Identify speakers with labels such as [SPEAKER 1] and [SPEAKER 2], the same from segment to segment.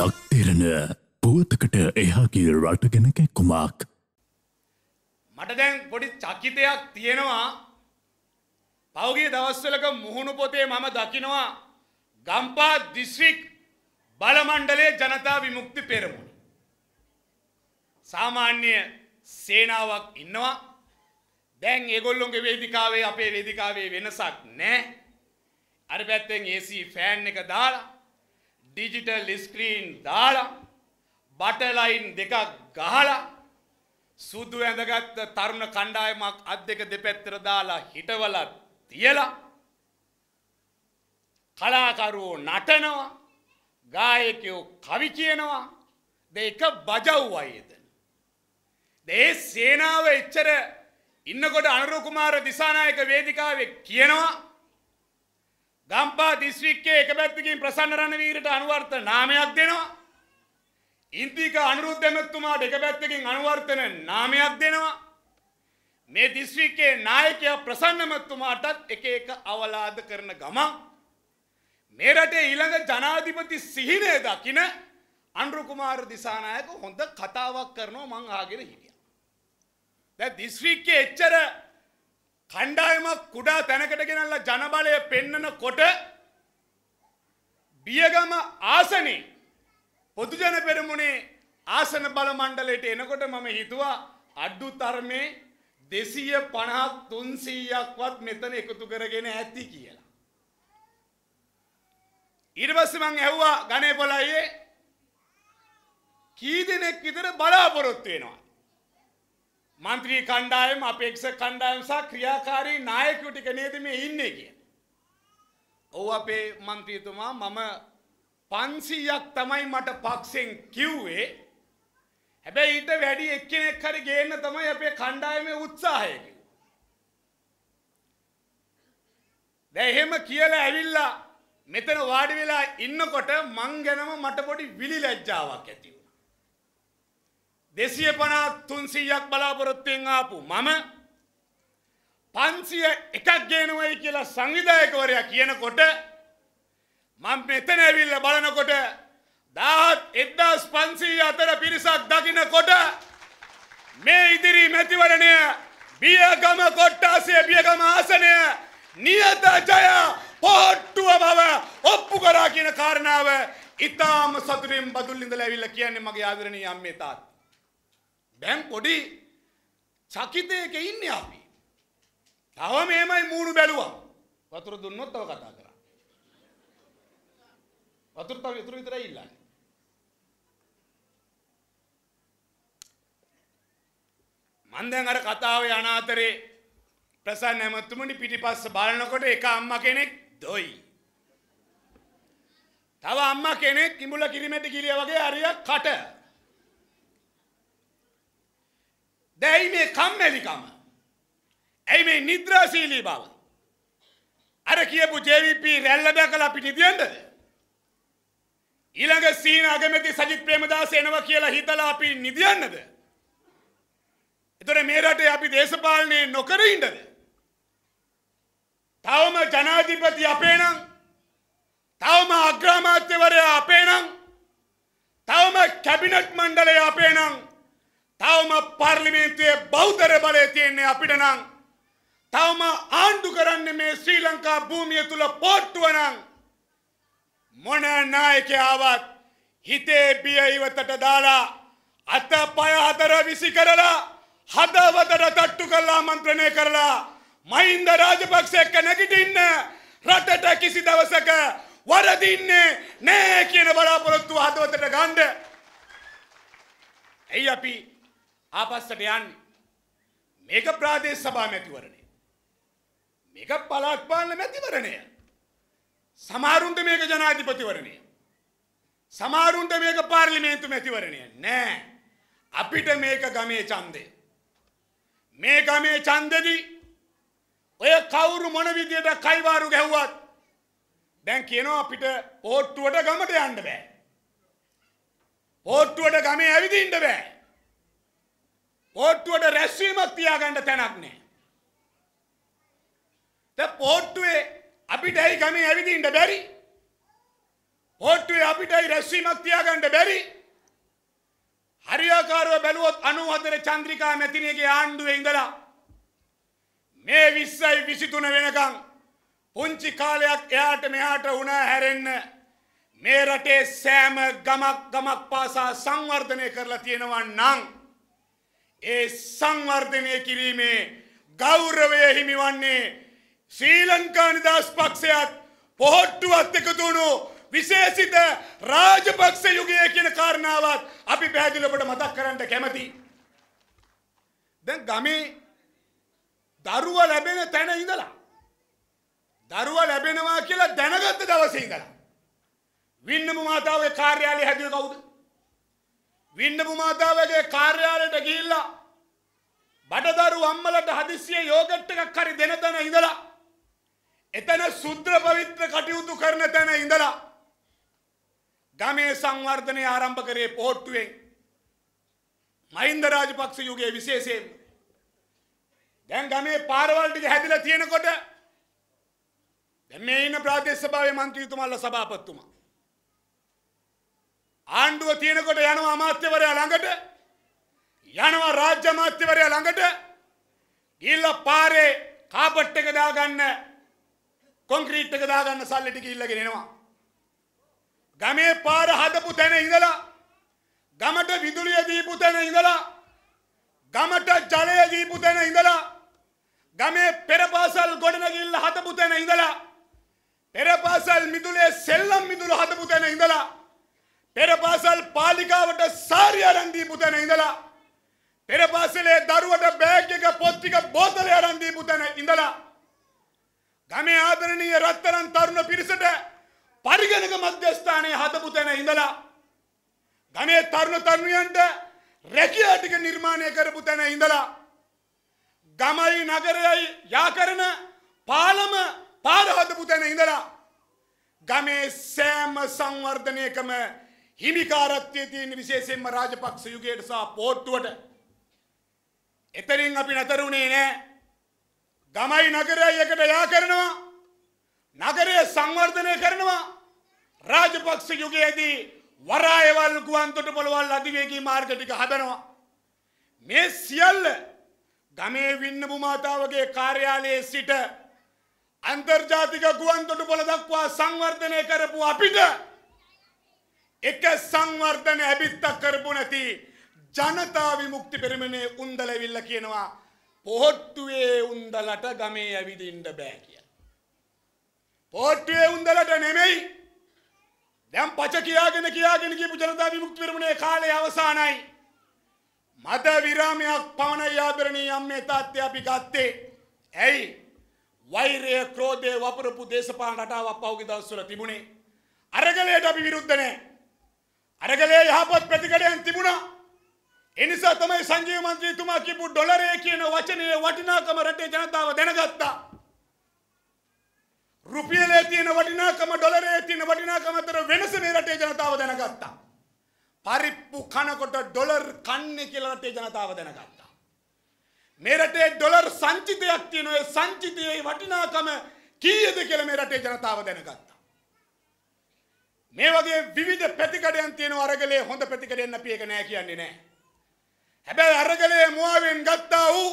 [SPEAKER 1] ලක්තිරණ පුවතකට එහාගේ රටගෙන කැක්කුමක්. මට දැන් පොඩි චකිතයක් තියෙනවා පෞගේ දවස්වලක මුහුණු පොතේ මම දකිනවා ගම්පා දිස්ත්‍රික් බලමණ්ඩලේ ජනතා විමුක්ති පෙරමුණ. සාමාන්‍ය සේනාවක් ඉන්නවා දැන් ඒගොල්ලොන්ගේ වේදිකාවේ අපේ වේදිකාවේ වෙනසක් නෑ අර පැත්තෙන් AC ෆෑන් එක දාලා ඩිජිටල් ස්ක්‍රීන් දාලා බටලයින් දෙකක් ගහලා සුදු ඇඳගත්ත තරුණ කණ්ඩායමක් අත් දෙක දෙපැත්තර දාලා හිටවලා තියලා කලාකරුවෝ නටනවා ගායකයෝ කවි කියනවා දෙක බජව්වයි එතන. දේ සේනාව එච්චර ඉන්නකොට අනුරු කුමාර දිසානායක වේදිකාවේ කියනවා ගම්පා දිස්ත්‍රික්කයේ එක පැත්තකින් ප්‍රසන්න රණවීරට අනුවර්ත නාමයක් දෙනවා. ඉන්දික අනුරුද්ධ එමෙතුමාට එක පැත්තකින් අනුවර්තන නාමයක් දෙනවා. මේ දිස්ත්‍රික්කයේ නායකයා ප්‍රසන්න එමෙතුමාටත් එක එක අවලාද කරන ගමන් මේ රටේ ඊළඟ ජනාධිපති සිහිනය දකින අනුරු කුමාර දිසානායක හොඳ කතාවක් කරනවා මං ආගෙන හිටියා. දැන් දිස්ත්‍රික්කයේ එච්චර කණ්ඩායමක් කුඩා තැනකට ගෙනල්ලා ජනබලය පෙන්නන කොට බියගම ආසනේ පොදුජන පෙරමුණේ ආසන බල මණ්ඩලයට එනකොට මම හිතුවා අඩ්ඩු තර්මේ දෙසීය පණහක් තුන්සීයක්වත් මෙතන එකතු කරගෙන ඇති කියලා. ඉරවස්ස මං ඇහ්වා ගනේ පොලයියේ කී දෙනෙක් විතර බලාපොරොත්තු වෙනවා. මන්ත්‍රී කණ්ඩායම් අපේක්ෂක කණ්ඩායම් සහ ක්‍රියාකාරී නායකයෝ ටික නේද මේ ඉන්නේ කියන්නේ. ඔව් අපේ മന്ത്രിතුමා මම 500ක් තමයි මට පක්ෂෙන් කිව්වේ. හැබැයි ඊට වැඩි එක්කෙනෙක් හරි ගේන්න තමයි අපේ කණ්ඩායමේ උත්සාහය කිව්වේ. දැන් එහෙම කියලා ඇවිල්ලා මෙතන වාඩි වෙලා ඉන්නකොට මං ගැනම මට පොඩි විලි ලැජ්ජාවක් ඇති වුණා. දෙසිය පනාත් තුන්සීයක් බලාපොරොත්තුවෙන් ආපු මම පන්සිය එකක් ගේනුවයි කියලා සංවිධායකවරයා කියනකොට මං මෙතන ඇවිල්ල බලනකොට දාහත් එදදාස් පන්සී අතර පිරිසක් දකිනකොට මේ ඉදිරි මැතිවරණය බියගම කොට්ටාසය බියගම ආසනය නියත ජය පොට්ටුව බව ඔප්පු කරා කියන කාරණාව ඉතාම සතුරින් බදුල්ලිඳල ඇවිල්ල කියන්නේ මගේ ආදරණී අම්මේ තාත්. දැන් පොඩි චකිතයක ඉන්න අපි. තව මේමයි මූුණු බැලුවා වතුර දුන්නොත්තව කතා කර. වතුරතාව යුතුර විතර ඉල්ලන්න. මන්දැන් අර කතාව යනාතරේ ප්‍රසන් නැමතුමනි පිටිපස්ස බලනකොට එක අම්ම කෙනෙක් දොයි. තව අම්ම කෙනෙක් කිඹුල කිරිමැටි කිරිය වගේ අරිය කට දැයි මේ කම්මැලිකම. ඇයි මේ නිද්‍රාශීලී බව. අර කියපු ජවිප රැල්ල බැකලා පිටි තියන්ටද. ඊළඟ සීන අගමැති සජිත් ප්‍රේමදාස එනවා කියලා හිතලා අපි නිදියන්නද. එතොට මේ රටේ අපි දේශපාලනය නොකර ඉන්නද. තවම ජනාධිපති අපේ නම් තවම අග්‍රාමාත්‍යවරයා අපේ නම් තවම කැබිනට් මණ්ඩලය අපේ නම් තවම පාර්ලිමේන්තුවේ බෞද්ධර බලය තියෙන්නේ අපිට නම් තවම ආණ්ඩු කරන්නේ මේ ශ්‍රී ලංකා භූමිය තුල පොට්ටුව නම් මොන නායකයාවත් හිතේ බිය ඉවතට දාලා අතපය හතර විසි කරලා හදවතට තට්ටු කරලා ආමන්ත්‍රණය කරලා මහින්ද රාජපක්ෂ එක්ක නැගිටින්න රටට කිසි දවසක වරදින්නේ නෑ කියන බලාපොරොත්තුව හදවතට ගන්න. ඇයි අපි ආපස්සට යන්නේ. මේක ප්‍රාදේශ සභා මැතිවරණය. මේක පළාත් පාලන මැතිවරණය. සමහරුන්ට මේක ජනාධිපතිවරණය. සමහරුන්ට මේක පාර්ලිමේන්තු මැතිවරණය. නෑ. අපිට මේක ගමේ ඡන්දය. මේ ගමේ ඡන්දෙදි ඔය කවුරු මොන විදියට කයිවාරු ගැහුවත් දැන් කියනවා අපිට පෝට්ටුවට ගමට යන්න බෑ. පෝට්ටුවට ගමේ ඇවිදින්න බෑ. පෝට්ටුවට රැස්වීමක් තියාගන්න තැනක් නෑ. ද පෝට්ටුවේ අපිටයි ගමේ ඇවිදින්න බැරි. පෝට්ටුවේ අපිටයි රැස්වීමක් තියාගන්න බැරි. හරියාකාරව බැලුවොත් 94 චන්ද්‍රිකා මෙතිනියගේ ආණ්ඩුවේ ඉඳලා මේ 20යි 23 වෙනකන් පුංචි කාලයක් එයාට මෙහාට වුණා හැරෙන්න මේ රටේ සෑම ගමක් ගමක් පාසා සංවර්ධනය කරලා තියෙනවා නම් ඒ සංවර්ධනය කිරීමේ ගෞරවය හිමිවන්නේ ශ්‍රී ලංකා නිදහස් පක්ෂයත් පොහොට්ටුවත් එකතු වුණු විශේෂිත රාජපක්ෂ යුගය කියන කාරණාවත් අපි පැහැදිලිව ඔබට මතක් කරන්න කැමතියි. දැන් ගමේ දරුව ලැබෙන තැන ඉඳලා දරුව ලැබෙනවා කියලා දැනගත්ත දවසේ ඉඳලා වින්නම මාතාවේ කාර්යාලය හැදුවේ කවුද? වින්නපු මාතාවගේ කාර්යාලයට ගිහිල්ලා බඩදරු අම්මලට හදිසිය යෝගට් එකක් හරි දෙන තැන ඉඳලා එතන සුද්‍ර පවිත්‍ර කටයුතු කරන තැන ඉඳලා ගමේ සංවර්ධනය ආරම්භ කරේ පෝට්ටුවෙන් මහින්ද රාජපක්ෂ යුගයේ විශේෂයෙන් දැන් ගමේ පාරවල් ටික හැදිලා තියෙනකොට දැන් මේ ඉන්න ප්‍රාදේශ සභාවේ මන්ත්‍රීතුමාලා සභාපතිතුමා ආණ්ඩුව තියෙනකොට යනවා අමාත්‍යවරයා ළඟට යනවා රාජ්‍ය අමාත්‍යවරයා ළඟට ගිහිල්ලා පාරේ කාපට් එක දාගන්න කොන්ක්‍රීට් එක දාගන්න සල්ලි ටික ඉල්ලගෙන එනවා ගමේ පාර හදපු තැන ඉඳලා ගමට විදුලිය දීපු තැන ඉඳලා ගමට ජලය දීපු තැන ඉඳලා ගමේ පෙරපාසල් ගොඩනගිල්ල හදපු තැන ඉඳලා පෙරපාසල් මිදුලේ සෙල්ලම් මිදුල හදපු තැන ඉඳලා පෙරපාසල් පාලිකාවට සාරි අරන් දීපු තැන ඉඳලා පෙරපාසලේ දරුවට බෑග් එක පොත් ටික බෝතලේ අරන් දීපු තැන ඉඳලා ගමේ ආදරණීය රත්තරන් තරුණ පිරිසට පරිගණක මධ්‍යස්ථානයේ හදපු තැන ඉඳලා ගමේ තරුණ තරුණියන්ට රැකියා ටික නිර්මාණය කරපු තැන ඉඳලා ගමයි නගරයයි යාකරන පාලම පාර හදපු තැන ඉඳලා ගමේ සෑම සංවර්ධනයකම හිමිකාරත්වය තියෙන විශේෂයෙන්ම රාජපක්ෂ යුගයට සහ පෝට්ටුවට. එතරින් අපි නැතරුණේ නෑ. ගමයි නගරයි එකට යා කරනවා. නගරය සංවර්ධනය කරනවා. රාජපක්ෂ යුගයේදී වරායවල් ගුවන්තොට පොළවල් අධිවේගී මාර්ග ටික හදනවා. මේ සියල්ල ගමේ වින්නපු මාතාවගේ කාර්යාලයේ සිට අන්තර්ජාතික ගුවන්තොටුපොළ දක්වා සංවර්ධනය කරපු අපිට එක සංවර්ධන ඇබිත්තක් කරපු නැති ජනතා විමුක්ති පෙරමුණේ උන්දලවිල්ල කියනවා පොහොට්ටුවේ උන්දලට ගමේ ඇවිදින්න බෑ කියලා. පොහොට්ටුවේ උන්දලට නෙමෙයි. දැන් පච කියාගෙන කියාගෙන කියපු ජනතා විමුක්ති පෙරමුණේ කාලය අවසానයි. මද විරාමයක් පවණ යාබරණී අම්මේ තාත්තේ අපි ගත්තේ. ඇයි? වෛරය ක්‍රෝධය වපුරපු දේශපාලන රටාවක් පහුගිය දවස්වල තිබුණේ. අරගලයට අපි විරුද්ධ නැහැ. අරගලේ යහපත් ප්‍රතිකඩයන් තිබුණා. එනිසා තමයි සංජීව මන්ත්‍රීතුමා කියපු ඩොලරය කියන වචනයේ වටිනාකම රටේ ජනතාව දැනගත්තා. රුපියලේ තියෙන වටිනාකම ඩොලරේ තියෙන වටිනාකම අතර වෙනස මේ රටේ ජනතාව දැනගත්තා. පරිප්පු කනකොට ඩොලර් කන්නේ කියලා රටේ ජනතාව දැනගත්තා. මේ රටේ ඩොලර් සංචිතයක් තියෙන ඔය සංචිතයේ වටිනාකම කීයද කියලා මේ රටේ ජනතාව දැනගත්තා. මේ වගේ විවිධ ප්‍රතිකඩයන් තියෙන අරගලේ හොඳ ප්‍රතිකඩයන් අපි ඒක නෑ කියන්නේ නෑ. හැබැයි අරගලයේ මුවාවෙන් ගත්තා වූ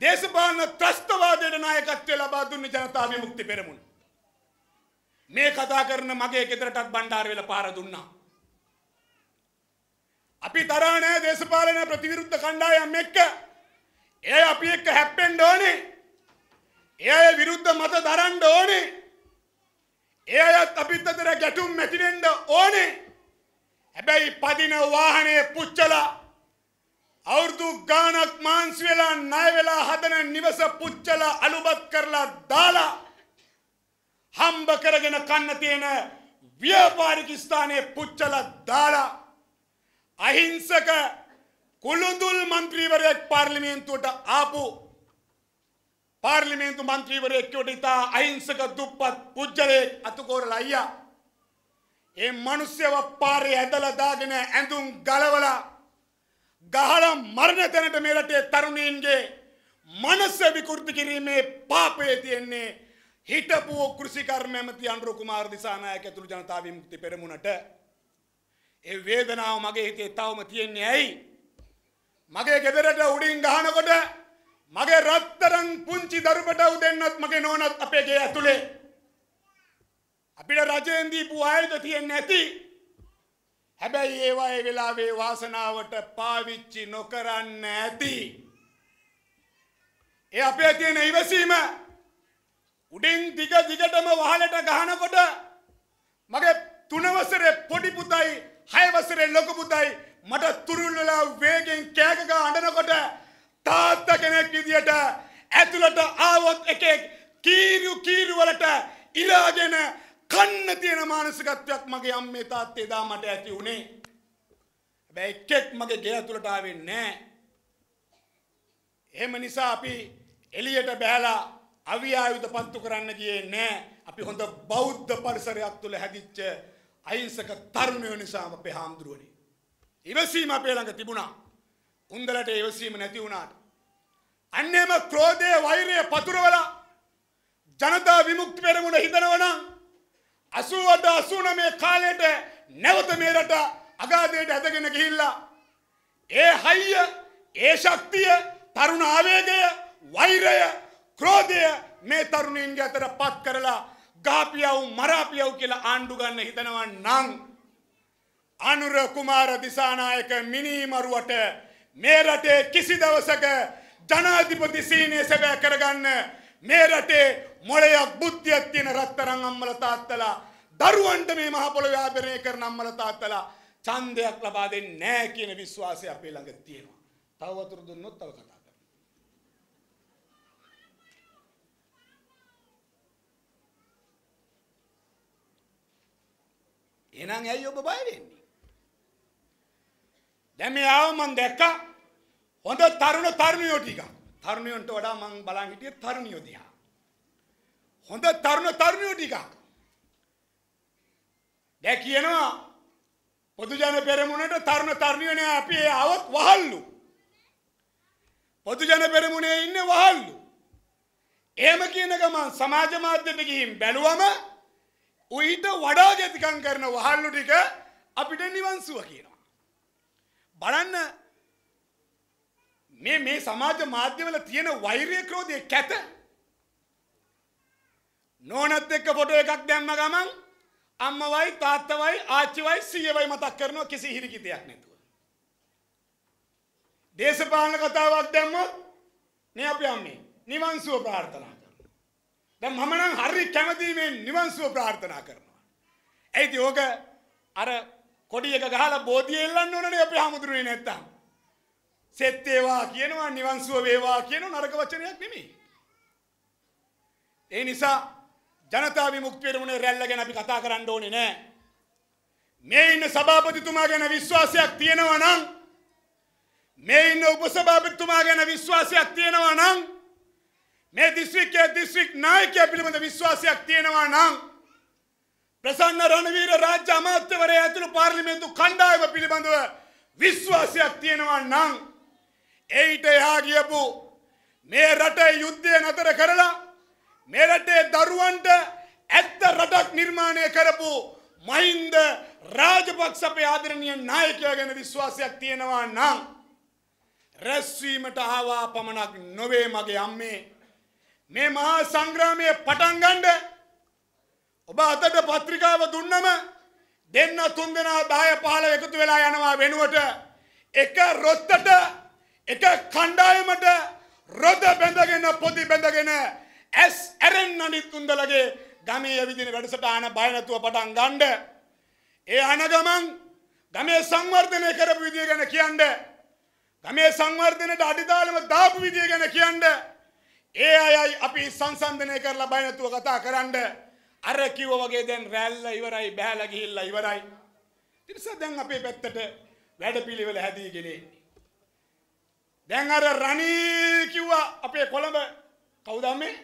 [SPEAKER 1] දේශපාලන ත්‍රස්තවාදයට නායකත්වය ලබා දුන්නේ ජනතා විමුක්ති පෙරමුණ. මේ කතා කරන මගේ ගෙදරටත් බණ්ඩාර වෙලා පාර දුන්නා. අපි තරහ නෑ දේශපාලන ප්‍රතිවිරුද්ධ කණ්ඩායම් එක්ක. ඒ අපි එක්ක හැප්පෙන්න ඕනේ. ඒ විරුද්ධ මත දරන්න ඕනේ. ඒ අයත් අපිත් අතර ගැටුම් මැතිවෙන්න ඕනේ. හැබැයි පදින වාහනේ පුච්චලා අවුරුදු ගාණක් මාන්සි වෙලා ණය වෙලා හදන නිවස පුච්චලා අලුබත් කරලා දාලා හම්බ කරගෙන කන්න තියෙන ව්‍යාපාරික ස්ථානයේ පුච්චලා දාලා අහිංසක කුළුඳුල් മന്ത്രിවරයෙක් පාර්ලිමේන්තුවට ආපු පාර්ලිමේන්තු මන්ත්‍රීවරයෙක්වට ඉතා අහිංසක දුප්පත් පුද්ගලයෙක් අතුකෝරල අයියා. ඒ මනුස්්‍යව පාරය ඇදල දාගෙන ඇඳුම් ගලවලා ගහල මරණ තැනට මෙරටේ තරුණීන්ගේ මනස්ස විකෘති කිරීමේ පාපය තියෙන්නේ හිටපුෝ කෘසිකර්මැමති අන්රු කුමාර දිසානායක ඇතුළු ජනතාව විමුක්ති පෙරමුණට ඒ වේදනාව මගේ හිතේ තවම තියෙන්නේ ඇයි මගේ ගෙදරට උඩින් ගහනකොට මගේ රත්තරන් පුංචි දරුවට උදෙන්නත් මගේ නෝනත් අපේ ගේ ඇතුලේ අපිට රජයෙන් දීපු ආයුධ තියෙන්නේ නැති හැබැයි ඒවා ඒ වෙලාවේ වාසනාවට පාවිච්චි නොකරන්න ඇති ඒ අපේ තියෙන ඉවසීම උඩින් දිග දිගටම වහලට ගහනකොට මගේ තුනවසරේ පොඩි පුතයි හයවසරේ ලොකු පුතයි මට තුරුල් වෙලා වේගෙන් කෑගගා අඬනකොට තාත්ත කෙනෙක් විදියට ඇතුළට ආවොත් එකෙක් කීරු කීරුවලට ඉරාගෙන කන්න තියෙන මානසිකත්වයක් මගේ අම්මේ තාත්තේ දා මට ඇති වුණේ. හැබැයි එක්කෙක් මගේ ගේ ඇතුළට ආවෙන්නේ නැහැ. එහෙම නිසා අපි එළියට බෑලා අවියායුධ පත්තු කරන්න ගියේ නැහැ. අපි හොඳ බෞද්ධ පරිසරයක් තුල හැදිච්ච අහිංසක තරුණයෝ නිසාම අපේ හාමුදුරුවනේ. ඉවසීම අපේ ළඟ තිබුණා. උන්දලට යොසීම නැති වුණාට. අන්නේම ක්‍රෝධය වෛරය පතුරවලා ජනතා විමුක්ති පෙරමුණ හිතනවනම් අසුවට අසුනමේ කාලයට නැවත මේ රට අගාධයට ඇදගෙන ගිහිල්ලා ඒ හයිය ඒ ශක්තිය තරුණ ආවේගය වෛරය ක්‍රෝධය මේ තරුණීන්ගේ අතර පත් කරලා ගාපියව් මරාපියව් කියලා ආණ්ඩු ගන්න හිතනවා නම් අනුර කුමාර දිසානායක මිනිමරුවට මේ රටේ කිසි දවසක ජනාධිපති සීනය සැබෑ කරගන්න මේ රටේ මොලයක් බුද්ධියක් තියෙන රත්තරන් අම්මල තාත්තලා දරුවන්ට මේ මහ පොළොව ආදරණය කරන අම්මල තාත්තලා ඡන්දයක් ලබා දෙන්නේ නැහැ කියන විශ්වාසය අපේ ළඟ තියෙනවා. තව වතුර දුන්නොත් තව කතා කරමු. එහෙනම් ඇයි ඔබ බය වෙන්නේ? දැන් මෙයාව මම දැක්කා හොඳ තරුණ තරුණියෝ ටික. තරුණියන්ට වඩා මම බලන් හිටියේ තරුණියෝ දිහා. හොඳ තරුණ තරුණියෝ ටික. දැන් කියනවා පොදුජන පෙරමුණට තරුණ තරුණියෝ නෑ අපි આવොත් වහල්ලු. පොදුජන පෙරමුණේ ඉන්නේ වහල්ලු. එහෙම කියන ගමන් සමාජ මාධ්‍යට ගිහින් බැලුවම ඌ ඊට වඩා ගැතිකම් කරන වහල්ලු ටික අපිට නිවන් සුව කියනවා. බලන්න මේ මේ සමාජ මාධ්‍යවල තියෙන වෛරය ක්‍රෝධය කැත නෝනත් එක්ක ෆොටෝ එකක් දැම්ම ගමන් අම්මවයි තාත්තවයි ආච්චිවයි සීයවයි මතක් කරනවා කිසි හිරිකිතයක් නැතුව. දේශපාලන කතාවක් දැම්මොත් මේ අපි අම්මේ නිවන් සුව ප්‍රාර්ථනා කරනවා. දැන් මම නම් හරි කැමතියි මේ නිවන් සුව ප්‍රාර්ථනා කරනවා. ඒත් ඕක අර කොඩි එක ගහලා බෝධිය එල්ලන්න ඕනනේ අපේ හැමුදුනේ නැත්තම්. සෙත් වේවා කියනවා නිවන් සුව වේවා කියන නරක වචනයක් නෙමෙයි. ඒ නිසා ජනතා විමුක්තිය පෙරමුණේ රැල්ල ගැන අපි කතා කරන්න ඕනේ නෑ. මේ ඉන්න සභාපතිතුමා ගැන විශ්වාසයක් තියෙනවා නම් මේ ඉන්න උපසභාපතිතුමා ගැන විශ්වාසයක් තියෙනවා නම් මේ දිස්ත්‍රික්කයේ දිස්ත්‍රික් නායකයා පිළිබඳ විශ්වාසයක් තියෙනවා නම් ප්‍රසන්න රණවීර රාජ්‍ය අමාත්‍යවරයා ඇතුළු පාර්ලිමේන්තු කණ්ඩායම පිළිබඳව විශ්වාසයක් තියෙනවා නම් ඒට එහා ගියපු මේ රටේ යුද්ධය නතර කරලා මේ රටේ දරුවන්ට ඇත්ත රටක් නිර්මාණය කරපු මහින්ද රාජපක්ෂ අපේ ආදරණීය නායකයා ගැන විශ්වාසයක් තියෙනවා නම් රැස්වීමට ආවා පමණක් නොවේ මගේ අම්මේ මේ මහා සංග්‍රාමයේ පටන් ගන්නේ ඔබ අතට පත්‍රිකාව දුන්නම දෙන්න තුන් දෙනා 10 15 එකතු වෙලා යනවා වෙනුවට එක රොත්තට එක කණ්ඩායමට රොද බැඳගෙන පොදි බැඳගෙන ඇස් ඇරෙන්න අනිත් තුන්දලගේ ගමේ ඇවිදින වැඩසටහන බය නැතුව පටන් ගන්න. ඒ අන ගමන් ගමේ සංවර්ධනය කරපු විදිය ගැන කියන්න. ගමේ සංවර්ධනයට අඩිතාලම දාපු විදිය ගැන කියන්න. ඒ අයයි අපි සංසන්දනය කරලා බය නැතුව කතා කරන්නේ අර කිව්ව වගේ දැන් රැල්ල ඉවරයි බහැලා ගිහිල්ලා ඉවරයි. ඊටසේ දැන් අපේ පැත්තට වැඩපිළිවෙල හැදීගෙන දැන් අර රණී කිව්වා අපේ කොළඹ කවුද මේ?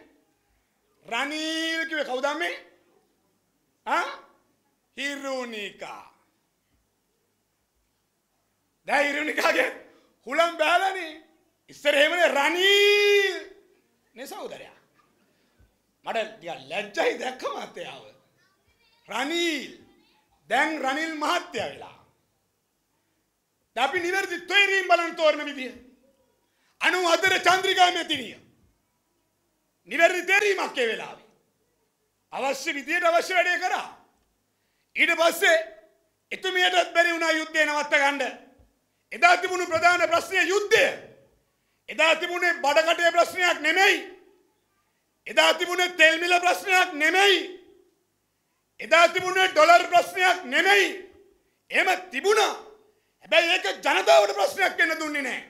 [SPEAKER 1] රණීල් කිව්වේ කවුද මේ? ආ? හිරුනිකා. දැන් හිරුනිකාගේ හුලම් බෑලානේ. ඉස්සර එහෙමනේ රණීල් නේ සහෝදරයා. මට ටිකක් ලැජ්ජයි දැක්ක මහත්තයාව. රනිල් දැන් රනිල් මහත්තයා වෙලා. දැන් අපි නිවැරදි තොයරීම් බලන්න තෝරන විදිය. 94 චන්ද්‍රිකා මෙතිනිය. නිවැරදි තේරීමක් ඒ වෙලාවේ. අවශ්‍ය විදියට අවශ්‍ය වැඩේ කරා. ඊට පස්සේ එතුමියටත් බැරි වුණා යුද්ධය නවත්ත ගන්න. එදා තිබුණු ප්‍රධාන ප්‍රශ්නය යුද්ධය. එදා තිබුණේ බඩකටේ ප්‍රශ්නයක් නෙමෙයි. එදා තිබුණේ තෙල් මිල ප්‍රශ්නයක් නෙමෙයි. එදා තිබුණේ ඩොලර් ප්‍රශ්නයක් නෙමෙයි. එහෙම තිබුණා. හැබැයි ඒක ජනතාවට ප්‍රශ්නයක් වෙන්න දුන්නේ නැහැ.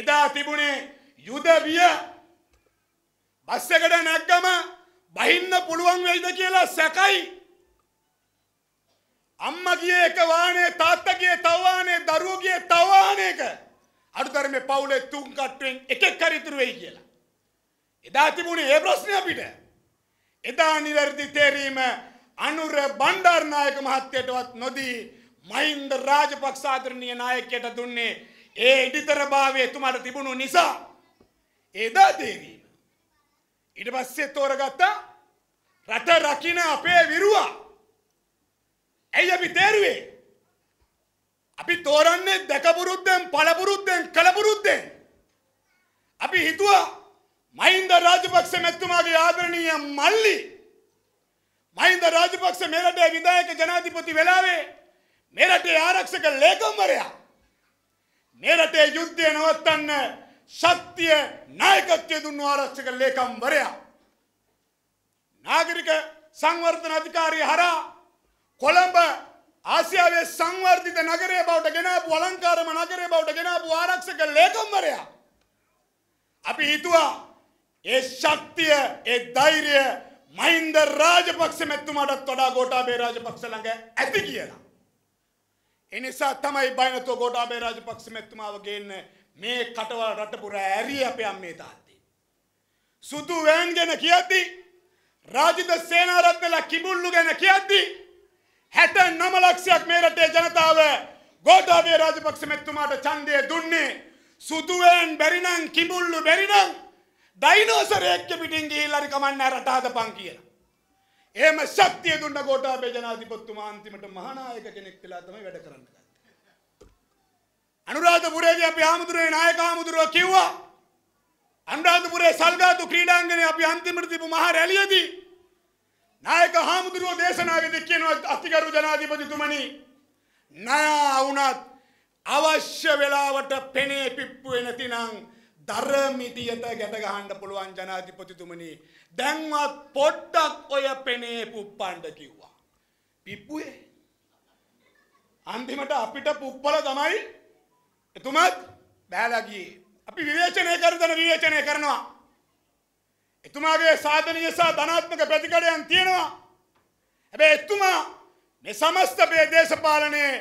[SPEAKER 1] එදා තිබුණේ යුද විය බස් එකට නැග්ගම බහින්න පුළුවන් වෙයිද කියලා සැකයි. අම්මා ගියේ එක වාහනේ තාත්තා ගියේ තව වාහනේ දරුවෝ ගියේ තව වාහනයක. අනුතරමේ පවුලේ තුන් කට්ටුවෙන් එකෙක් හරි ඉතුරු වෙයි කියලා. එදා තිබුණේ ඒ ප්‍රශ්නේ අපිට. එදා නිවැරදි තේරීම අනුර බණ්ඩාරනායක මහත්තයටවත් නොදී මහින්ද රාජපක්ෂ ආදරණීය නායකයට දුන්නේ ඒ ඉදිතරභාවය තුමාට තිබුණු නිසා එදා තේරීම. ඊට පස්සේ තෝරගත්ත රට රකින අපේ විරුවා. ඇයි අපි තේරුවේ? අපි තෝරන්නේ දැකපුරුද්දෙන් පළපුරුද්දෙන් කලපුරුද්දෙන්. අපි හිතුවා ಮಹಿಂದ ರಾಜಪಕ್ಸೆ ಮತ್ತು ಮಾಗೆ ಆದರಣೀಯ ಮಲ್ಲಿ ಮಹಿಂದ ರಾಜಪಕ್ಸೆ ಮೇರಟೆಯ ವಿಧಾಯಕ ಜನಾಧಿಪತಿ ವೆಲಾವೆ ಮೇರಟೆಯ ಆರಕ್ಷಕ ಲೇಕಂಬರೆಯ ಮೇರಟೆಯ ಯುದ್ಧನವ ತನ್ನ ಶಕ್ತಿಯ ನಾಯಕತ್ವದನ್ನು ಆರಕ್ಷಕ ಲೇಕಂಬರೆಯ ನಾಗರಿಕ සංවර්ධන අධිකාරය හරා කොළඹ ආසියාවේ සංවර්ධිත නගරය බවට ගෙනාපු අලංකාරම නගරය බවට ගෙනාපු ආරක්ෂක ලේකම්වරයා අපි හිතුවා ඒ ශක්තිය ඒ ධෛර්යය මහින්ද රාජපක්ෂ මැතිතුමාටත් වඩා ගෝඨාභය රාජපක්ෂ ළඟ ඇති කියලා. ඒ නිසා තමයි බයනතෝ ගෝඨාභය රාජපක්ෂ මැතිතුමාව ගේන්න මේ කටවල රට පුරා ඇරිය අපේ අම්මේ තාත්තේ. සුදු වෑන් ගැන කියද්දි රාජිත සේනාරත්නලා කිඹුල්ලු ගැන කියද්දි 69 ලක්ෂයක් මේ රටේ ජනතාව ගෝඨාභය රාජපක්ෂ මැතිතුමාට ඡන්දය දුන්නේ සුදු වෑන් බැරි නම් කිඹුල්ලු බැරි නම් දයිනෝසරයෙක්ක පිටින් ගිහිල්ලරි කමන්න රටාද පං කියලා. ඒම ශක්තිය දුන්න ගෝටාබේ ජනාධිපත්තුමා අන්තිමට මහානායක කෙනෙක් වෙලා තමයි වැඩ කරන්න ගත්තේ. අනුරාධපුරේදී අපි ආමුදුරේ නායක ආමුදුරෝ කිව්වා අනුරාධපුරේ සල්ගාතු ක්‍රීඩාංගණයේ අපි අන්තිමට තිබු මහ රැළියේදී නායක හාමුදුරුවෝ දේශනාවේදී කියනවා අතිගරු ජනාධිපතිතුමනි ණය වුණත් අවශ්‍ය වෙලාවට පෙනේ පිප්පුවේ නැතිනම් දරමිටියට ගැට ගහන්න පුළුවන් ජනාධිපතිතුමනි දැන්වත් පොඩ්ඩක් ඔය පෙනේ පුප්පන්ඩ කිව්වා. පිප්පුේ අන්තිමට අපිට පුප්පල තමයි එතුමත් බෑලගිය අපි විවේචනය කරදන විවේචනය කරනවා. එතුමාගේ සාධනය නිසා ධනාත්මක ප්‍රතිකරයන් තියෙනවා. හැබැ එතුමා මේ සමස්ත පේ දේශපාලනයේ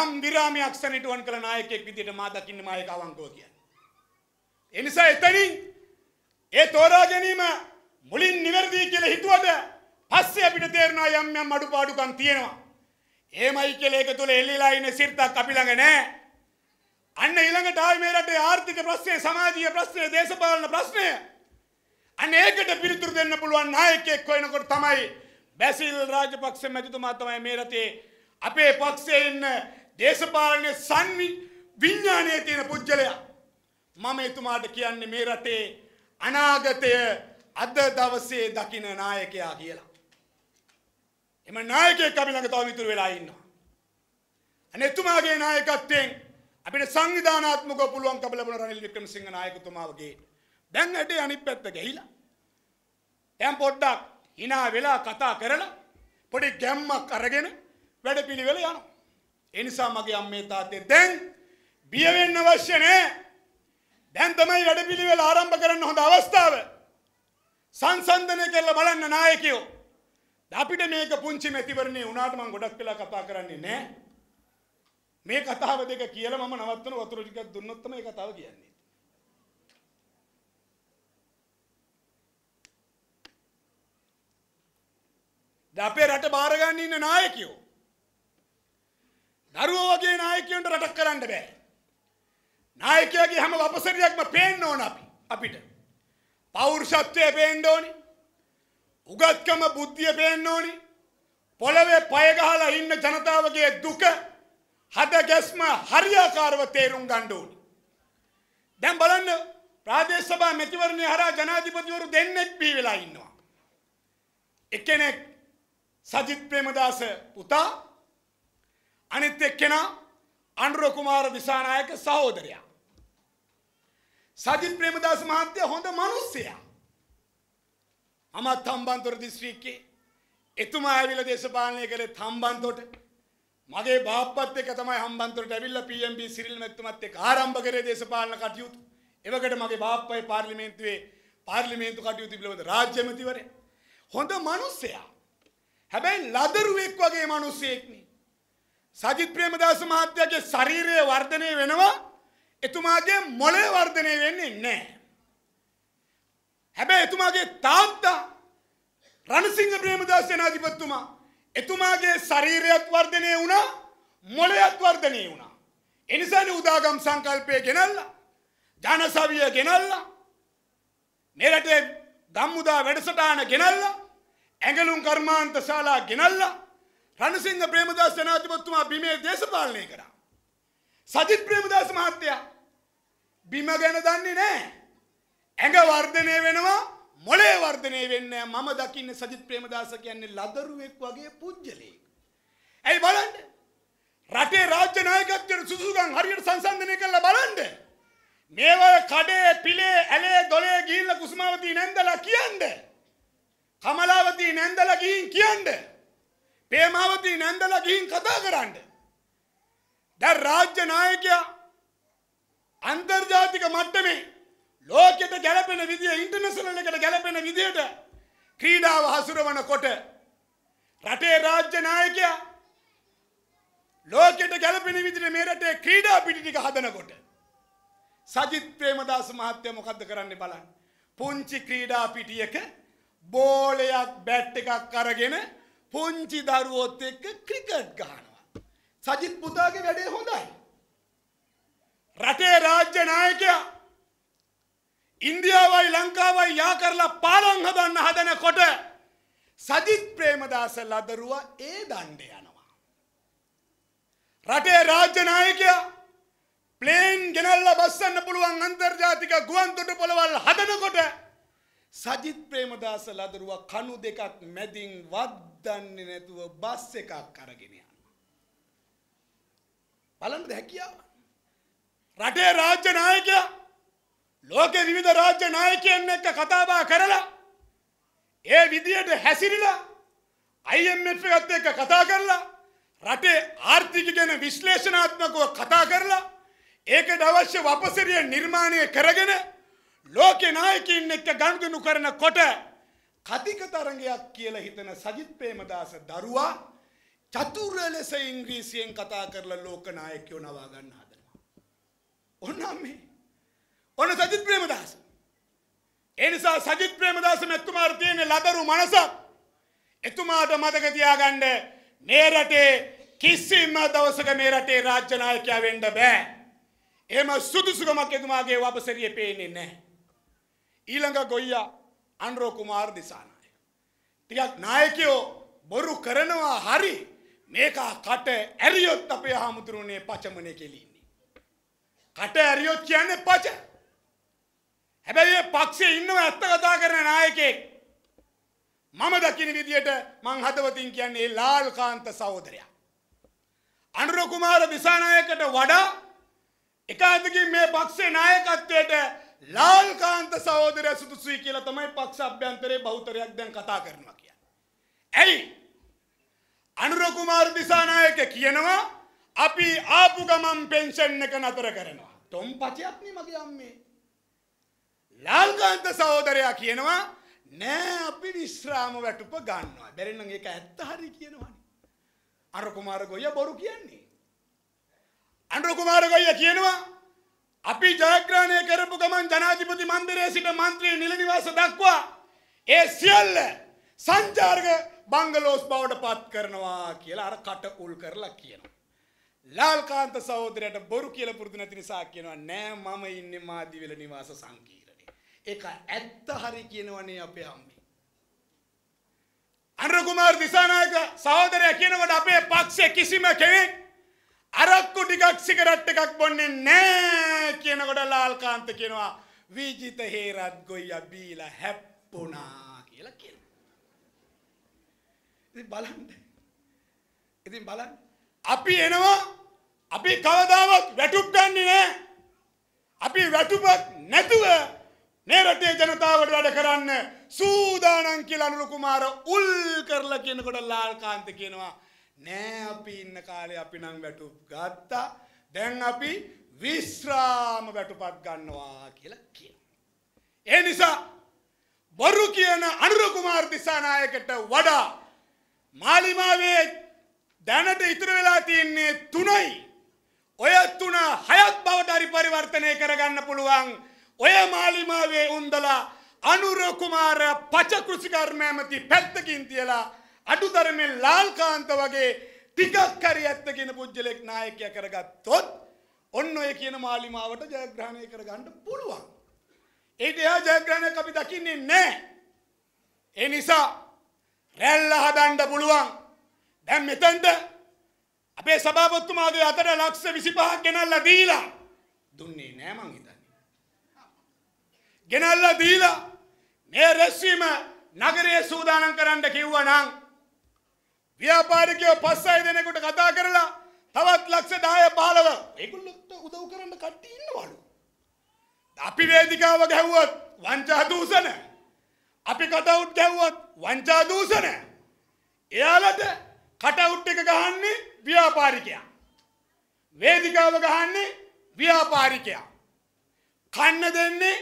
[SPEAKER 1] යම් විරාමයක් සනිටුවන් කළ නායකෙක් විදිට මා දකින්න මායක අවංකෝ කියන්න. එනිසා එතනින් ඒ තෝරා ගැනීම මුලින් නිවැරදි කියලා හිතුවද පස්සේ අපිට තේරෙනවා යම් යම් අඩුපාඩුකම් තියෙනවා. එහෙමයි කියලා ඒක තුල එල්ලීලා ඉන්න සිරිතක් අපි ළඟ නැහැ. අන්න ඊළඟට ආවේ මේ රටේ ආර්ථික ප්‍රශ්නේ, සමාජීය ප්‍රශ්නේ, දේශපාලන ප්‍රශ්නේ. අන්න ඒකට පිළිතුරු දෙන්න පුළුවන් නායකයෙක් වෙනකොට තමයි බැසිල් රාජපක්ෂ මැතිතුමා තමයි මේ රටේ අපේ පක්ෂයේ ඉන්න දේශපාලන සංවිඥානයේ තියෙන පුජ්‍යලයා. මම එතුමාට කියන්නේ මේ රටේ අනාගතය අද දවසේ දකින නායකයා කියලා. එම නායකයෙක් අපි ළඟ තවම ඉතුරු වෙලා ඉන්නවා. අනේ එතුමාගේ නායකත්වයෙන් අපිට සංවිධානාත්මකව පුළුවන්කම ලැබුණ රනිල් වික්‍රමසිංහ නායකතුමාගේ දැන් ඇටේ අනිත් පැත්ත ගිහිලා දැන් පොඩ්ඩක් hina වෙලා කතා කරලා පොඩි ගැම්මක් අරගෙන වැඩපිළිවෙල යනවා. ඒ නිසා මගේ අම්මේ තාත්තේ දැන් බිය වෙන්න අවශ්‍ය නැහැ. දැන් තමයි වැඩපිළිවෙල ආරම්භ කරන්න හොඳ අවස්ථාව. සංසන්දනය කරලා බලන්න නායකයෝ. අපිට මේක පුංචි මෙතිවරණේ වුණාට මම ගොඩක් වෙලා කතා කරන්නේ නැහැ. මේ කතාව දෙක කියලා මම නවත්තන වතුර ටිකක් දුන්නොත් තමයි මේ කතාව කියන්නේ. අපේ රට බාර ගන්න ඉන්න නායකයෝ දරුවෝ වගේ නායකයන්ට රටක් කරන්න බෑ. නායකයාගේ හැම වපසරියක්ම පේන්න ඕන අපි අපිට. පෞරුෂත්වය පේන්න ඕනි. උගත්කම බුද්ධිය පේන්න ඕනි. පොළවේ පය ගහලා ඉන්න ජනතාවගේ දුක හද ගැස්ම හරියාකාරව තේරුම් ගන්න ඕනි. දැන් බලන්න ප්‍රාදේශ සභා මැතිවරණය හරහා ජනාධිපතිවරු දෙන්නෙක් බී වෙලා ඉන්නවා. එක්කෙනෙක් සජිත් ප්‍රේමදාස පුතා අනිත් එක්කෙනා අනුර කුමාර දිසානායක සහෝදරයා. සජිත් ප්‍රේමදාස මහත්තය හොඳ මිනිස්සයා. අමත් හම්බන්තොට දිස්ත්‍රික්කේ එතුමා ඇවිල්ලා දේශපාලනය කළේ හම්බන්තොට. මගේ බාප්පත් එක තමයි හම්බන්තොට ඇවිල්ලා PMB සිරිල් මැතිතුමත් එක්ක ආරම්භ කරේ දේශපාලන කටයුතු. එවකට මගේ බාප්පයි පාර්ලිමේන්තුවේ පාර්ලිමේන්තු කටයුතු පිළිබඳ රාජ්‍ය ඇමතිවරයා. හොඳ මිනිස්සයා. හැබැයි ලදරුවෙක් වගේ මිනිස්සෙක් නේ. සජිත් ප්‍රේමදාස මහත්තයාගේ ශරීරය වර්ධනය වෙනවා එතුමාගේ මොලේ වර්ධනය වෙන්නේ නැහැ. හැබැයි එතුමාගේ තාත්තා රණසිංහ ප්‍රේමදාස සේනාධිපතිතුමා එතුමාගේ ශරීරයත් වර්ධනය වුණා මොලයත් වර්ධනය වුණා. එනිසානේ උදාගම් සංකල්පය ගෙනල්ලා ජනසවිය ගෙනල්ලා මේ රටේ ගම්මුදා වැඩසටහන ගෙනල්ලා ඇඟලුම් කර්මාන්ත ශාලා ගෙනල්ලා රණසිංහ ප්‍රේමදාස සේනාධිපතිතුමා බිමේ දේශපාලනය කරා. සජිත් ප්‍රේමදාස මහත්තයා බිම ගැන දන්නේ නැහැ. ඇඟ වර්ධනය වෙනවා මොලේ වර්ධනය වෙන්නේ මම දකින්නේ සජිත් ප්‍රේමදාස කියන්නේ ලදරුවෙක් වගේ පුජ්‍යලෙක්. ඇයි බලන්න. රටේ රාජ්‍ය නායකත්වයට සුසුසුකම් හරියට සංසන්දනය කරලා බලන්න. මේවල කඩේ පිලේ ඇලේ දොලේ ගිහිල්ලා කුසුමාවතී නැන්දලා කියන්නේ. කමලාවතී නැන්දලා ගිහින් කියන්නේ. ප්‍රේමාවතී නැන්දලා ගිහින් කතා කරන්නේ. දැන් රාජ්‍ය නායකයා අන්තර්ජාතික මට්ටමේ ලෝකෙට ගැලපෙන විදිය ඉන්ටර්නැෂනල් එකට ගැලපෙන විදියට ක්‍රීඩාව හසුරවනකොට රටේ රාජ්‍ය නායකයා ලෝකෙට ගැලපෙන විදිහට මේ රටේ ක්‍රීඩා පිටි ටික හදනකොට සජිත් ප්‍රේමදාස මහත්තයා මොකද්ද කරන්නේ බලන්න. පුංචි ක්‍රීඩා පිටියක බෝලයක් බැට් එකක් අරගෙන පුංචි දරුවොත් එක්ක ක්‍රිකට් ගහන සජිත් පුතාගේ වැඩේ හොඳයි. රටේ රාජ්‍ය නායකයා ඉන්දියාවයි ලංකාවයි යා කරලා පාලම් හදන්න හදනකොට සජිත් ප්‍රේමදාස ලදරුවා ඒ දණ්ඩ යනවා. රටේ රාජ්‍ය නායකයා ප්ලේන් ගෙනල්ලා බස්සන්න පුළුවන් අන්තර්ජාතික ගුවන්තොටු පොළවල් හදනකොට සජිත් ප්‍රේමදාස ලදරුවා කණු දෙකක් මැදින් වද්දන්නේ නැතුව බස් එකක් අරගෙන බලන්නද හැකියාව. රටේ රාජ්‍ය නායකයා ලෝකේ විවිධ රාජ්‍ය නායකයන් එක්ක කතාබහ කරලා ඒ විදියට හැසිරිලා IMF එකත් එක්ක කතා කරලා රටේ ආර්ථික ගැන විශ්ලේෂණාත්මකව කතා කරලා ඒකට අවශ්‍ය වපසිරිය නිර්මාණය කරගෙන ලෝකේ නායකයින් එක්ක ගනුදෙනු කරනකොට කතික තරගයක් කියලා හිතන සජිත් ප්‍රේමදාස දරුවා චතුර ලෙස ඉංග්‍රීසියෙන් කතා කරලා ලෝකනායකයෝ නවා ගන්න හදනවා. ඔන්න අම්මේ. ඔන්න සජිත් ප්‍රේමදාස. ඒ නිසා සජිත් ප්‍රේමදාස මෙතුමාට තියෙන ලදරු මනස එතුමාට මතක තියාගන්න මේ රටේ කිසිම දවසක මේ රටේ රාජ්‍ය නායකයා වෙන්න බෑ. එහෙම සුදුසුකමක් එතුමාගේ වපසරියේ පේන්නේ නැහැ. ඊළඟ ගොයියා අන්රෝ කුමාර් දිසානායක. ටිකක් නායකයෝ බොරු කරනවා හරි මේක කට ඇරියොත් අපේ හාමුදුරුවනේ පචමනේ කෙලින්නේ. කට ඇරියොත් කියන්නේ පච. හැබැයි පක්ෂේ ඉන්නව ඇත්ත කතා කරන නායකයෙක්. මම දකින විදියට මං හදවතින් කියන්නේ ලාල් කාන්ත සහෝදරයා. අනුර කුමාර දිසානායකට වඩා එක අතකින් මේ පක්ෂේ නායකත්වයට ලාල් කාන්ත සහෝදරයා සුදුසුයි කියලා තමයි පක්ෂ අභ්‍යන්තරේ බහුතරයක් දැන් කතා කරනවා කියන්නේ. ඇයි අනුරකුමාර් දිසානායක කියනවා අපි ආපු ගමන් පෙන්ෂන් එක නතර කරනවා. තොම් පචයක්න මගේ අම්මේ. ලාල්ගන්ත සහෝදරයා කියනවා නෑ අපි විශ්‍රාම වැටුප ගන්නවා. බැරිනම් ඒක ඇත්ත හරි කියනවනේ. අනුරකුමාර ගොයියා බොරු කියන්නේ. අනුරකුමාර ගොයියා කියනවා අපි ජයග්‍රහණය කරපු ගමන් ජනාධිපති මන්දිරයේ සිට මන්ත්‍රී නිල නිවාස දක්වා ඒ සියල්ල සංචාරක බංගලෝස් බවට පත් කරනවා කියලා අර කට උල් කරලා කියනවා. ලාල්කාන්ත සහෝදරයට බොරු කියලා පුරුදු නැති නිසා කියනවා නෑ මම ඉන්නේ මාදිවිල නිවාස සංකීර්ණේ. ඒක ඇත්ත හරි කියනවනේ අපේ අම්මේ. අනුර කුමාර් දිසානායක සහෝදරයා කියනකොට අපේ පක්ෂයේ කිසිම කෙනෙක් අරක්කු ටිකක් සිගරට් එකක් බොන්නේ නෑ කියනකොට ලාල්කාන්ත කියනවා විජිත හේරත් ගොයියා බීලා හැප්පුණා කියලා කියනවා. ඉතින් බලන්න. ඉතින් බලන්න. අපි එනවා අපි කවදාවත් වැටුප් ගන්නෙ නෑ. අපි වැටුපක් නැතුව මේ රටේ ජනතාවට වැඩ කරන්න සූදානම් කියලා අනුර කුමාර උල් කරලා කියනකොට ලාල්කාන්ත කියනවා නෑ අපි ඉන්න කාලේ අපි නම් වැටුප් ගත්තා. දැන් අපි විශ්‍රාම වැටුපක් ගන්නවා කියලා කියනවා. ඒ නිසා බොරු කියන අනුර කුමාර දිසානායකට වඩා මාලිමාවේ දැනට ඉතුරු වෙලා තියෙන්නේ තුනයි. ඔය තුන හයක් බවට හරි පරිවර්තනය කරගන්න පුළුවන්. ඔය මාලිමාවේ උන්දලා අනුර කුමාර පච කෘෂිකර්මැමති පැත්තකින් තියලා අඩුතරමින් ලාල්කාන්ත වගේ ටිකක් හරි ඇත්ත කියන පුජ්‍යලෙක් නායකයා කරගත්තොත් ඔන්න ඔය කියන මාලිමාවට ජයග්‍රහණය කරගන්න පුළුවන්. ඒක එයා ජයග්‍රහණයක් අපි දකින්නේ නැහැ. ඒ නිසා රැල්ල හදන්න පුළුවන්. දැන් මෙතෙන්ද අපේ සභාපතිතුමාගේ අතට ලක්ෂ 25ක් ගෙනල්ලා දීලා දුන්නේ නෑ මං හිතන්නේ. ගෙනල්ලා දීලා මේ රැස්වීම නගරයේ සූදානම් කරන්න කිව්වා නම් ව්‍යාපාරිකයෝ පස් අය දෙනෙකුට කතා කරලා තවත් ලක්ෂ 10 15 ඒගොල්ලොත් උදව් කරන්න කට්ටිය ඉන්නවලු. අපි වේදිකාව ගැහුවොත් වංචා දූෂණ අපි කටවුට් ගැහුවොත් වංචා දූෂණ එයාලට කටවුට් එක ගහන්නේ ව්‍යාපාරිකයා. වේදිකාව ගහන්නේ ව්‍යාපාරිකයා. කන්න දෙන්නේ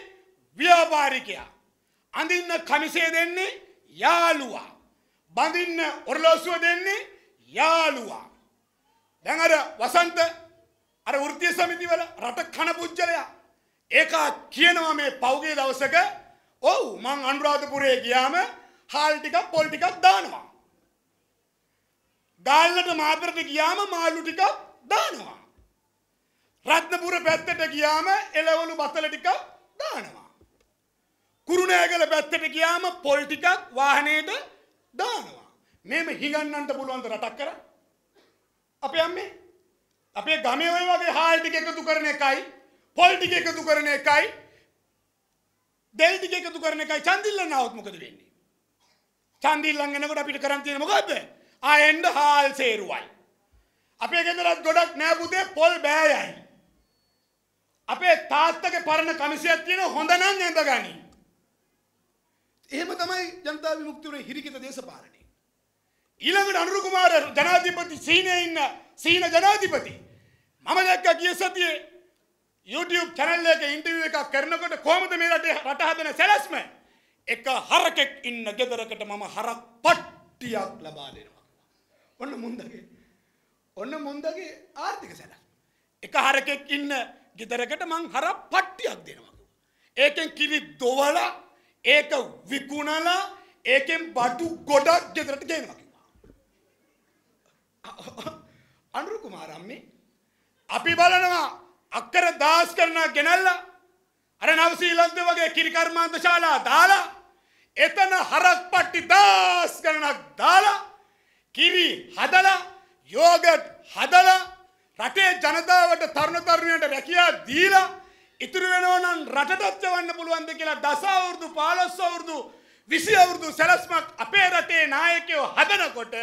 [SPEAKER 1] ව්‍යාපාරිකයා. අඳින්න කමිසේ දෙන්නේ යාළුවා. බඳින්න ඔරලෝසුව දෙන්නේ යාළුවා. දැන් අර වසන්ත අර වෘත්තීය සමිති වල රට කන පුජ්‍යලයා ඒකා කියනවා මේ පෞගේ දවසක ඔව් මං අනුරාධපුරේ ගියාම හාල් ටිකක් පොල් ටිකක් දානවා. ගාල්ලට මාපරට ගියාම මාළු ටිකක් දානවා. රත්නපුර පැත්තට ගියාම එළවලු බතල ටිකක් දානවා. කුරුණෑගල පැත්තට ගියාම පොල් ටිකක් වාහනේට දානවා. මේම හිඟන්නන්ට පුළුවන් ද රටක් කරා? අපේ අම්මේ අපේ ගමේ ওই වගේ හාල් ටික එකතු කරන එකයි පොල් ටික එකතු කරන එකයි දෙල් ටික එකතු කරන එකයි චන්දිල්ලන આવොත් මොකද වෙන්නේ? චන්දිල්ලංගෙනකොට අපිට කරන්තියෙන මොකක්ද අයෙන්ඩ හාල් සේරුවයි. අපේ ගෙදරත් ගොඩක් නෑපුදේ පොල් බෑයයි. අපේ තාත්තක පරණ කමිසියක් තියෙන හොඳනම් ඇඳ ගනී. එහෙම තමයි ජනතා විමුක්තිවරේ හිරිකිත දේශපාලනය. ඊළඟට අනුර කුමාර ජනාධිපති සීනේ ඉන්න සීන ජනාධිපති මම දැක්ක ගිය සතියේ YouTube channel එකේ ඉන්ටර්විව් එකක් කරනකොට කොහොමද මේ රටේ රට හදන සැලැස්ම එක හරකෙක් ඉන්න ගෙදරකට මම හරක් පට්ටියක් ලබා දෙනවා. ඔන්න මුන්දගේ. ඔන්න මුන්දගේ ආර්ථික සැල. එක හරකෙක් ඉන්න ගෙදරකට මං හර පට්ටියක් දෙනවා. ඒකෙන් කිරි දොවල ඒක විකුණලා ඒකෙන් බටු ගොඩක් ගෙදරට ගෙනවා කිව්වා. අනුරු කුමාරම්මේ අපි බලනවා අක්කර දාස් කරන ගෙනල්ලා අර නවසීලන්ත වගේ කිරිකර්මාන්ත ශාලා දාලා එතන හරක් පට්ටි දාස් ගණනක් දාලා කිරි හදලා යෝගට් හදලා රටේ ජනතාවට තරුණ තරුණියන්ට රැකියා දීලා ඉතුරු වෙනවා නම් රටටත් යවන්න පුළුවන්ද කියලා දස අවුරුදු 15 අවුරුදු 20 අවුරුදු සැලැස්මක් අපේ රටේ නායකයෝ හදනකොට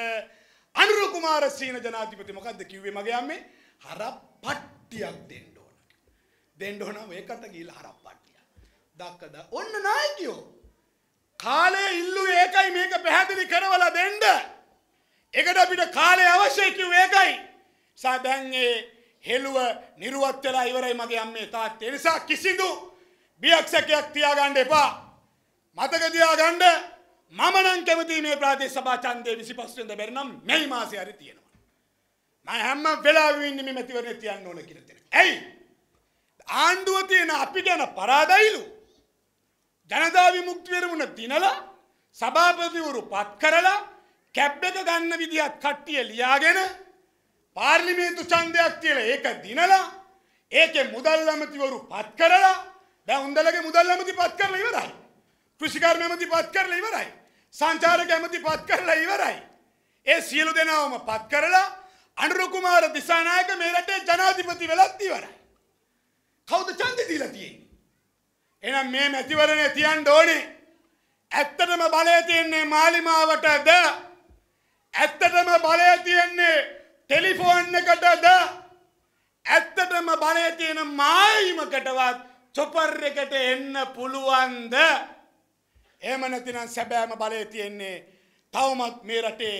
[SPEAKER 1] අනුර කුමාර සීන ජනාධිපති මොකද්ද කිව්වේ මගේ අම්මේ හරක් පට්ටියක් දෙන්න ඕන දෙන්න ඕන මේකට ගිහිල්ලා හරක් පට්ටියක් දක්කද ඔන්න නායකයෝ කාලය ඉල්ලු ඒකයි මේක පැහැදිලි කරවල දෙන්න. එකට අපිට කාලය අවශ්‍ය කිව්ව ඒකයි. සා දැන් ඒ හෙළුව නිරුවත් වෙලා ඉවරයි මගේ අම්මේ තාත්තේ. නිසා කිසිදු බියක් සැකයක් තියාගන්න එපා. මතක තියාගන්න මම නම් කැමති මේ ප්‍රාදේශ සභා ඡන්දේ 25 වෙනිදා බැරි නම් මේ මාසේ හරි තියෙනවා. මම හැම වෙලාවෙම ඉන්නේ මේ මැතිවරණේ තියන්න ඕන කියලා දෙන. ඇයි? ආණ්ඩුව තියෙන අපි ගැන පරාදයිලු. ජනතා විමුක්ති පෙරමුණ දිනලා සභාපතිවරු පත් කරලා කැබ් එක ගන්න විදිහත් කට්ටිය ලියාගෙන පාර්ලිමේන්තු ඡන්දයක් තියලා ඒක දිනලා ඒකේ මුදල් ඇමතිවරු පත් කරලා දැන් උන්දලගේ මුදල් ඇමති පත් කරලා ඉවරයි. කෘෂිකාර්ම ඇමති පත් කරලා ඉවරයි. සංචාරක ඇමති පත් කරලා ඉවරයි. ඒ සියලු දෙනාවම පත් කරලා අනුර කුමාර දිසානායක මේ රටේ ජනාධිපති වෙලත් ඉවරයි. කවුද ඡන්දේ දීලා තියෙන්නේ? එනම් මේ මැතිවරණය තියන්න ඕනේ. ඇත්තටම බලය තියෙන්නේ මාලිමාවටද? ඇත්තටම බලය තියෙන්නේ ටෙලිෆෝන් එකටද? ඇත්තටම බලය තියෙන මායිමකටවත් චොපර් එකට එන්න පුළුවන්ද? එහෙම නැතිනම් සැබෑම බලය තියෙන්නේ තවමත් මේ රටේ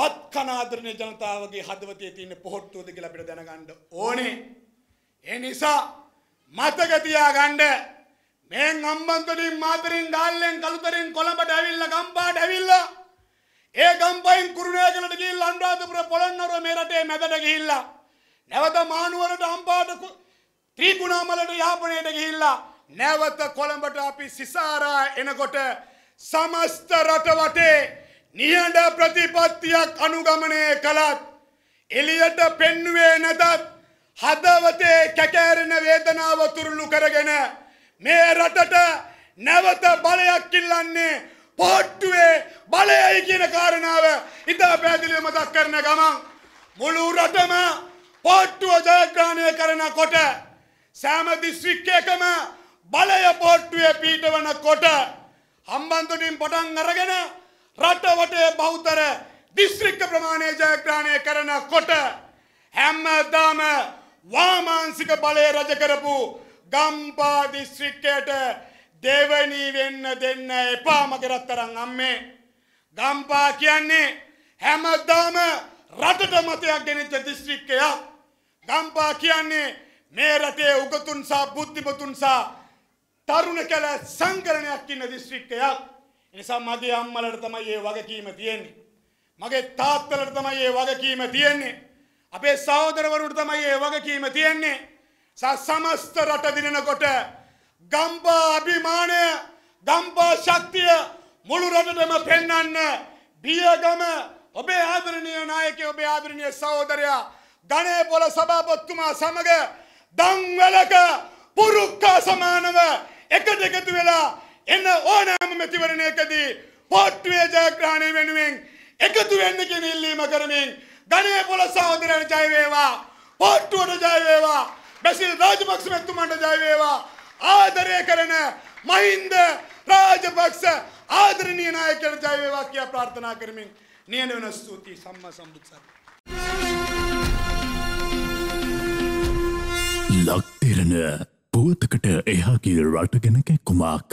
[SPEAKER 1] බත් කන ආදරණීය ජනතාවගේ හදවතේ තියෙන පොහොට්ටුවද කියලා අපිට දැනගන්න ඕනේ. ඒ නිසා මතක තියාගන්න මේ ගම්බන්තොලින් මාතරින් ගාල්ලෙන් කළුතරින් කොළඹට ඇවිල්ලා ගම්පාට ඇවිල්ලා ඒ ගම්පයින් කුරුණෑගලට ගිහිල්ලා අනුරාධපුර පොළොන්නරුව මේ රටේ මැදට ගිහිල්ලා නැවත මානුවරට අම්පාට ත්‍රිකුණාමලට යාපනයට ගිහිල්ලා නැවත කොළඹට අපි සිසාරා එනකොට සමස්ත රටවටේ නිහඬ ප්‍රතිපත්තියක් අනුගමනය කළත් එලියට පෙන්නුවේ නැතත් හදවතේ කැකෑරෙන වේදනාව තුරුළු කරගෙන මේ රටට නැවත බලයක් ඉල්ලන්නේ පොට්ටුවේ බලයයි කියන කාරණාව ඉතා පැහැදිලිව මතක් කරන ගමන් මුළු රටම පොට්ටුව ජයග්‍රහණය කරනකොට සෑම දිස්ත්‍රික්කයකම බලය පොට්ටුවේ පීඨවනකොට හම්බන්තොටින් පටන් අරගෙන රට වටේ බහුතර දිස්ත්‍රික්ක ප්‍රමාණය ජයග්‍රහණය කරනකොට හැමදාම වාමාංශික බලය රජ කරපු ගම්පා දිස්ත්‍රික්කයට දෙවනී වෙන්න දෙන්න එපාම කරත්තරන් අම්මේ. ගම්පා කියන්නේ හැමදාම රටට මතයක් ගෙනච්ච දිස්ත්‍රික්කයක්. ගම්පා කියන්නේ මේ රටේ උගතුන් සහ බුද්ධිමතුන් සහ තරුණ කැල සංකරණයක් ඉන්න දිස්ත්‍රික්කයක්. නිසා මගේ අම්මලට තමයි ඒ වගකීම තියෙන්නේ. මගේ තාත්තලට තමයි ඒ වගකීම තියෙන්නේ. අපේ සහෝදරවරුන්ට තමයි ඒ වගකීම තියෙන්නේ. සමස්ත රට දිනනකොට ගම්පා අභිමානය ගම්පා ශක්තිය මුළු රටටම පෙන්නන්න බියගම ඔබේ ආදරණීය නායකය ඔබේ ආදරණීය සහෝදරයා ගණේ පොළ සභාපතිතුමා සමග දම්වැලක පුරුක්කා සමානව එකට එකතු වෙලා එන්න ඕනෑම මැතිවරණයකදී පොට්ටුවේ ජයග්‍රහණය වෙනුවෙන් එකතු වෙන්න කියන ඉල්ලීම කරමින් ගණේ පොළ සහෝදරයන් ජය වේවා පොට්ටුවට ජය වේවා බැසිල් රාජපක්ෂ මැතිතුමන්ට ජය වේවා ආදරය කරන මහින්ද රාජපක්ෂ ආදරණීය නායකයන්ට ජය වේවා කියා ප්‍රාර්ථනා කරමින් නියන වෙන ස්තුති සම්මා සම්බුත් සරණයි ලක්තිරණ පුවතකට එහා කිය රට ගැන කැක්කුමක්